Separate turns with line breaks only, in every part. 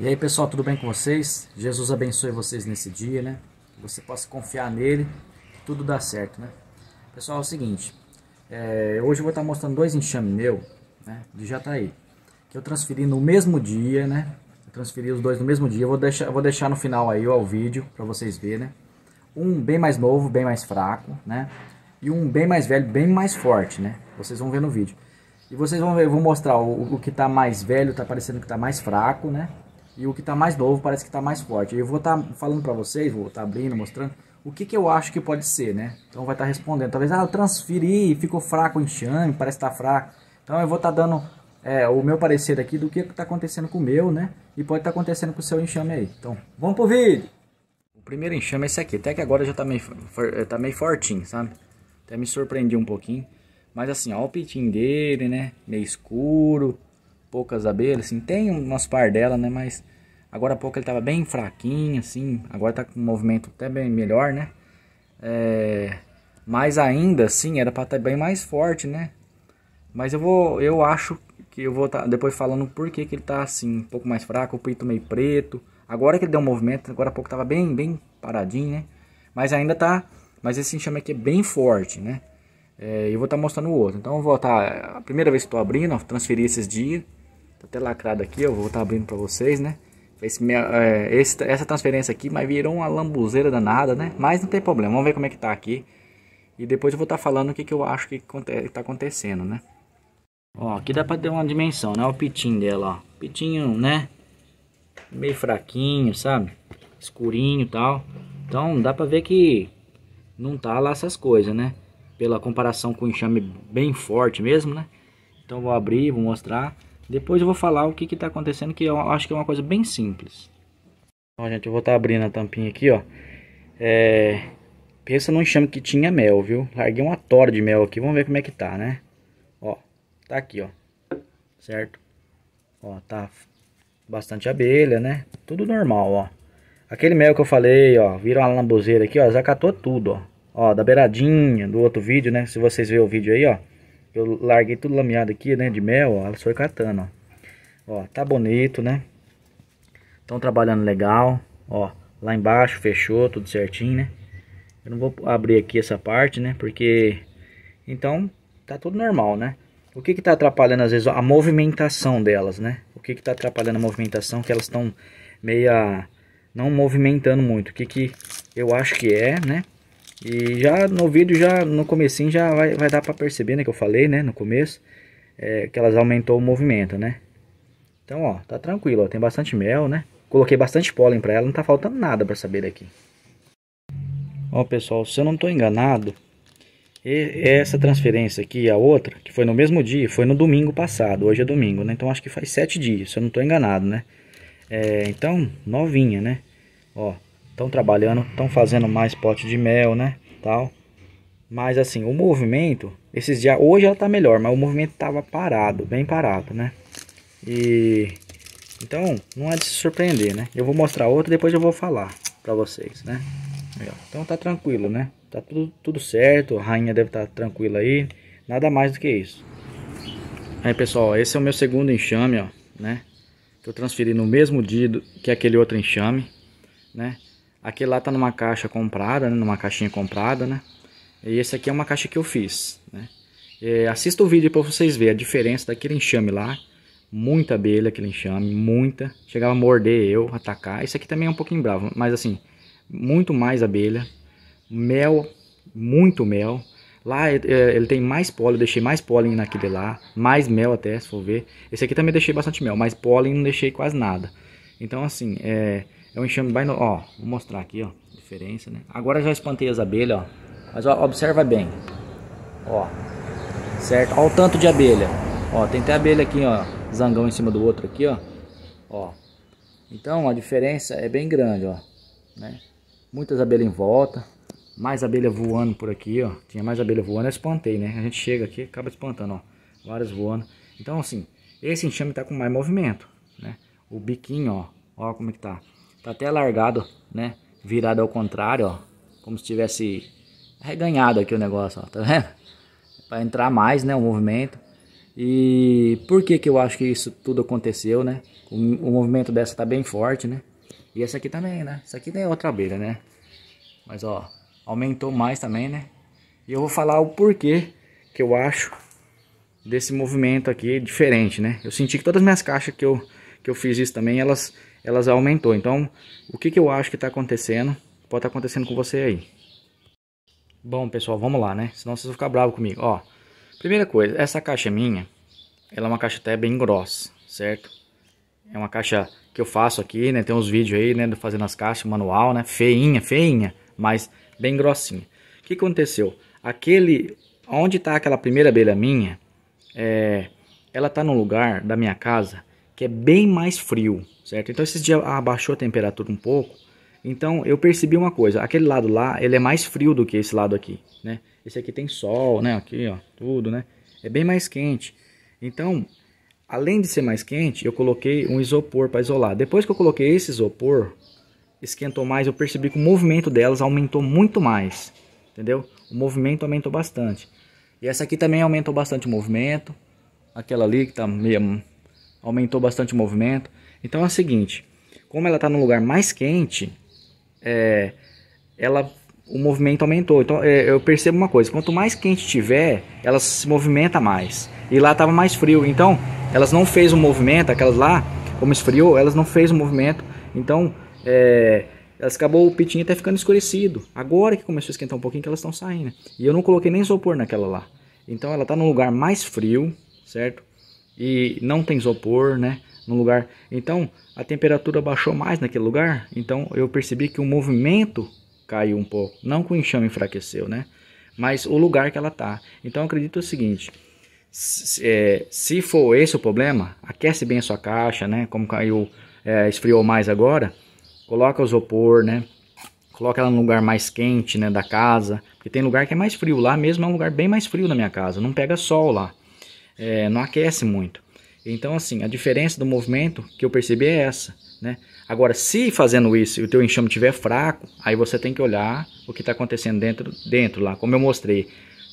E aí pessoal, tudo bem com vocês? Jesus abençoe vocês nesse dia, né? Que você possa confiar nele, tudo dá certo, né? Pessoal, é o seguinte, é, hoje eu vou estar mostrando dois enxames meu, né? De Jataí, tá que eu transferi no mesmo dia, né? Eu transferi os dois no mesmo dia, eu vou deixar, eu vou deixar no final aí o vídeo para vocês verem, né? Um bem mais novo, bem mais fraco, né? E um bem mais velho, bem mais forte, né? Vocês vão ver no vídeo. E vocês vão ver, eu vou mostrar o, o que tá mais velho, tá parecendo que tá mais fraco, né? E o que está mais novo parece que está mais forte. Eu vou estar tá falando para vocês, vou estar tá abrindo, mostrando o que, que eu acho que pode ser, né? Então vai estar tá respondendo. Talvez, ah, eu transferi, ficou fraco o enxame, parece que tá fraco. Então eu vou estar tá dando é, o meu parecer aqui do que está acontecendo com o meu, né? E pode estar tá acontecendo com o seu enxame aí. Então, vamos pro vídeo! O primeiro enxame é esse aqui. Até que agora já está meio, eh, tá meio fortinho, sabe? Até me surpreendi um pouquinho. Mas assim, ó o pitinho dele, né? Meio escuro poucas abelhas, assim, tem umas par dela, né, mas agora há pouco ele tava bem fraquinho, assim, agora tá com um movimento até bem melhor, né, é, mas ainda assim era para estar tá bem mais forte, né, mas eu vou, eu acho que eu vou tá, depois falando por que que ele tá assim, um pouco mais fraco, o peito meio preto, agora que ele deu um movimento, agora há pouco tava bem, bem paradinho, né, mas ainda tá, mas esse enxame aqui é bem forte, né, é, eu vou estar tá mostrando o outro. Então, eu vou estar. Tá, a primeira vez que estou abrindo, ó, transferi esses dias. Tá até lacrado aqui, eu vou estar tá abrindo para vocês, né? Esse, é, esse, essa transferência aqui, mas virou uma lambuzeira danada, né? Mas não tem problema, vamos ver como é que tá aqui. E depois eu vou estar tá falando o que, que eu acho que está acontecendo, né? Ó, aqui dá para ter uma dimensão, né? O pitinho dela, ó. Pitinho, né? Meio fraquinho, sabe? Escurinho e tal. Então dá para ver que não tá lá essas coisas, né? Pela comparação com o enxame bem forte mesmo, né? Então vou abrir, vou mostrar. Depois eu vou falar o que está acontecendo, que eu acho que é uma coisa bem simples. Então, gente, eu vou estar tá abrindo a tampinha aqui, ó. É... Pensa num enxame que tinha mel, viu? Larguei uma tora de mel aqui, vamos ver como é que tá, né? Ó, tá aqui, ó. Certo? Ó, tá bastante abelha, né? Tudo normal, ó. Aquele mel que eu falei, ó, vira uma lambuzeira aqui, ó, catou tudo, ó. Ó, da beiradinha do outro vídeo, né? Se vocês verem o vídeo aí, ó. Eu larguei tudo lameado aqui, né? De mel, ó. Ela foi catando, ó. Ó, tá bonito, né? Estão trabalhando legal, ó. Lá embaixo fechou, tudo certinho, né? Eu não vou abrir aqui essa parte, né? Porque... Então, tá tudo normal, né? O que que tá atrapalhando, às vezes, a movimentação delas, né? O que que tá atrapalhando a movimentação, que elas estão meia... Não movimentando muito. O que que eu acho que é, né? E já no vídeo, já no comecinho, já vai, vai dar para perceber, né? Que eu falei, né? No começo, é, que elas aumentou o movimento, né? Então, ó, tá tranquilo, ó, tem bastante mel, né? Coloquei bastante pólen para ela, não tá faltando nada para saber daqui. Ó, pessoal, se eu não tô enganado, essa transferência aqui e a outra, que foi no mesmo dia, foi no domingo passado, hoje é domingo, né? Então, acho que faz sete dias, se eu não tô enganado, né? É, então, novinha, né? Ó, estão trabalhando, estão fazendo mais pote de mel, né? Tal. Mas assim, o movimento, esses dias, hoje ela tá melhor, mas o movimento tava parado, bem parado, né? E então, não é de se surpreender, né? Eu vou mostrar outra, depois eu vou falar pra vocês, né? Então tá tranquilo, né? Tá tudo, tudo certo, a rainha deve estar tá tranquila aí, nada mais do que isso. Aí pessoal, esse é o meu segundo enxame, ó, né? Que eu transferi no mesmo dia que aquele outro enxame, né? Aquele lá tá numa caixa comprada, né? numa caixinha comprada, né? E esse aqui é uma caixa que eu fiz, né? É, assista o vídeo para vocês verem a diferença daquele enxame lá. Muita abelha aquele enxame, muita. Chegava a morder eu, atacar. Esse aqui também é um pouquinho bravo, mas assim, muito mais abelha. Mel, muito mel. Lá é, é, ele tem mais pólen, deixei mais pólen naquele lá, mais mel até, se for ver. Esse aqui também deixei bastante mel, mas pólen não deixei quase nada. Então assim, é, é um enxame bem... No... Ó, vou mostrar aqui, ó. Diferença, né? Agora já espantei as abelhas, ó. Mas ó, observa bem. Ó. Certo? Ó o tanto de abelha. Ó, tem até abelha aqui, ó. Zangão em cima do outro aqui, ó. Ó. Então, a diferença é bem grande, ó. Né? Muitas abelhas em volta. Mais abelha voando por aqui, ó. Tinha mais abelha voando, eu espantei, né? A gente chega aqui acaba espantando, ó. Várias voando. Então, assim, esse enxame tá com mais movimento, né? O biquinho, ó. Ó como é que tá. Tá até largado, né? Virado ao contrário, ó. Como se tivesse reganhado aqui o negócio, ó. Tá vendo? Pra entrar mais, né? O movimento. E por que que eu acho que isso tudo aconteceu, né? O, o movimento dessa tá bem forte, né? E essa aqui também, né? Essa aqui é outra abelha, né? Mas, ó. Aumentou mais também, né? E eu vou falar o porquê que eu acho desse movimento aqui diferente, né? Eu senti que todas as minhas caixas que eu, que eu fiz isso também, elas elas aumentou. Então, o que, que eu acho que está acontecendo? Pode estar tá acontecendo com você aí. Bom, pessoal, vamos lá, né? Senão vocês vão ficar bravos comigo. Ó, primeira coisa, essa caixa é minha, ela é uma caixa até bem grossa, certo? É uma caixa que eu faço aqui, né? Tem uns vídeos aí, né? Fazendo as caixas manual, né? Feinha, feinha, mas bem grossinha. O que aconteceu? Aquele, onde está aquela primeira abelha minha, é, ela está no lugar da minha casa que é bem mais frio, certo? Então esses dias abaixou a temperatura um pouco, então eu percebi uma coisa, aquele lado lá, ele é mais frio do que esse lado aqui, né? Esse aqui tem sol, né? Aqui, ó, tudo, né? É bem mais quente. Então, além de ser mais quente, eu coloquei um isopor para isolar. Depois que eu coloquei esse isopor, esquentou mais, eu percebi que o movimento delas aumentou muito mais, entendeu? O movimento aumentou bastante. E essa aqui também aumentou bastante o movimento. Aquela ali que tá meio aumentou bastante o movimento. Então é o seguinte, como ela está num lugar mais quente, é, ela o movimento aumentou. Então é, eu percebo uma coisa, quanto mais quente tiver, ela se movimenta mais. E lá estava mais frio, então elas não fez o um movimento, aquelas lá, como esfriou, elas não fez o um movimento. Então é, elas acabou o pitinho até ficando escurecido. Agora que começou a esquentar um pouquinho que elas estão saindo. E eu não coloquei nem isopor naquela lá. Então ela está num lugar mais frio, certo? e não tem isopor, né? No lugar. Então, a temperatura baixou mais naquele lugar, então eu percebi que o movimento caiu um pouco, não que o enxame enfraqueceu, né? Mas o lugar que ela tá. Então, acredito o seguinte, se, é, se for esse o problema, aquece bem a sua caixa, né? Como caiu, é, esfriou mais agora, coloca o isopor, né? Coloca ela num lugar mais quente, né, da casa, porque tem lugar que é mais frio lá, mesmo é um lugar bem mais frio na minha casa, não pega sol lá é, não aquece muito. Então, assim, a diferença do movimento que eu percebi é essa, né? Agora, se fazendo isso e o teu enxame estiver fraco, aí você tem que olhar o que está acontecendo dentro, dentro lá, como eu mostrei.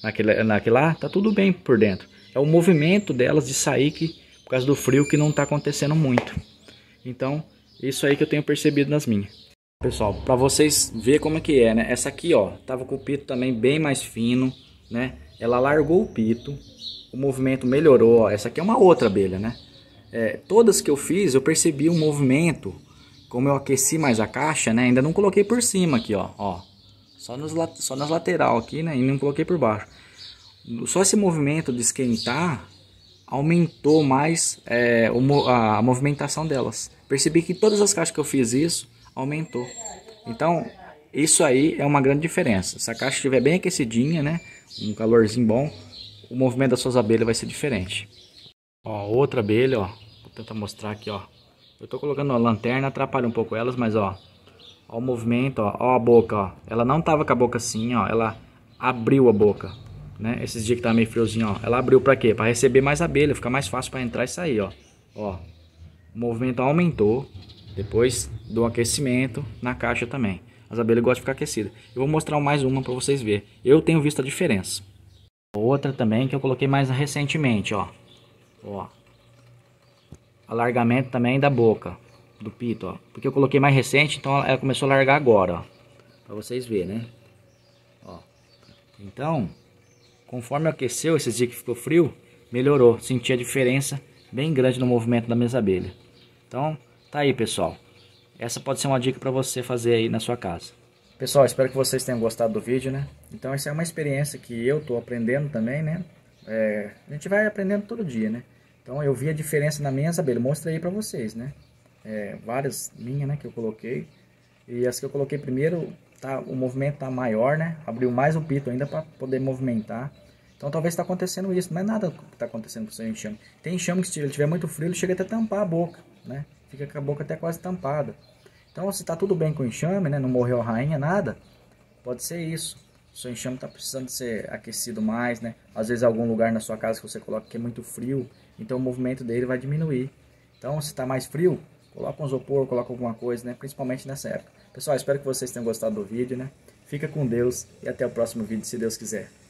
Naquele, naquele lá, tá tudo bem por dentro. É o movimento delas de sair que, por causa do frio que não está acontecendo muito. Então, isso aí que eu tenho percebido nas minhas. Pessoal, para vocês ver como é que é, né? Essa aqui, ó, tava com o pito também bem mais fino, né? Ela largou o pito, o movimento melhorou. essa aqui é uma outra abelha, né? É, todas que eu fiz, eu percebi um movimento. Como eu aqueci mais a caixa, né? Ainda não coloquei por cima aqui, ó. ó só, nos, só nas lateral aqui, né? E não coloquei por baixo. Só esse movimento de esquentar aumentou mais é, o, a, a movimentação delas. Percebi que todas as caixas que eu fiz isso, aumentou. Então, isso aí é uma grande diferença. Se a caixa estiver bem aquecidinha, né? Um calorzinho bom, o movimento das suas abelhas vai ser diferente. Ó, outra abelha, ó. Vou tentar mostrar aqui, ó. Eu tô colocando a lanterna, atrapalha um pouco elas, mas ó. Ó o movimento, ó. Ó a boca, ó. Ela não tava com a boca assim, ó. Ela abriu a boca, né? Esses dias que tá meio friozinho, ó. Ela abriu pra quê? Pra receber mais abelha. Fica mais fácil pra entrar e sair, ó. Ó. O movimento aumentou. Depois do aquecimento na caixa também. As abelhas gostam de ficar aquecidas. Eu vou mostrar mais uma pra vocês verem. Eu tenho visto a diferença. Outra também que eu coloquei mais recentemente, ó. Ó. Alargamento também da boca do pito, ó. Porque eu coloquei mais recente, então ela começou a largar agora, ó. Pra vocês verem, né? Ó. Então, conforme aqueceu, esses dias que ficou frio, melhorou. Senti a diferença bem grande no movimento da minha abelha. Então, tá aí, pessoal. Essa pode ser uma dica para você fazer aí na sua casa. Pessoal, espero que vocês tenham gostado do vídeo, né? Então essa é uma experiência que eu estou aprendendo também, né? É, a gente vai aprendendo todo dia, né? Então eu vi a diferença na minha abelhas, mostrei para vocês, né? É, várias minhas, né, que eu coloquei. E as que eu coloquei primeiro, tá, o movimento tá maior, né? Abriu mais o pito ainda para poder movimentar. Então talvez está acontecendo isso, não é nada que está acontecendo com o seu enxame. Tem enxame que se ele tiver muito frio, ele chega até a tampar a boca, né? Fica com a boca até quase tampada. Então, se está tudo bem com o enxame, né, não morreu a rainha, nada, pode ser isso. O seu enxame está precisando ser aquecido mais, né? Às vezes algum lugar na sua casa que você coloca que é muito frio, então o movimento dele vai diminuir. Então, se está mais frio, coloca um isopor, coloca alguma coisa, né? Principalmente nessa época. Pessoal, espero que vocês tenham gostado do vídeo, né? Fica com Deus e até o próximo vídeo, se Deus quiser.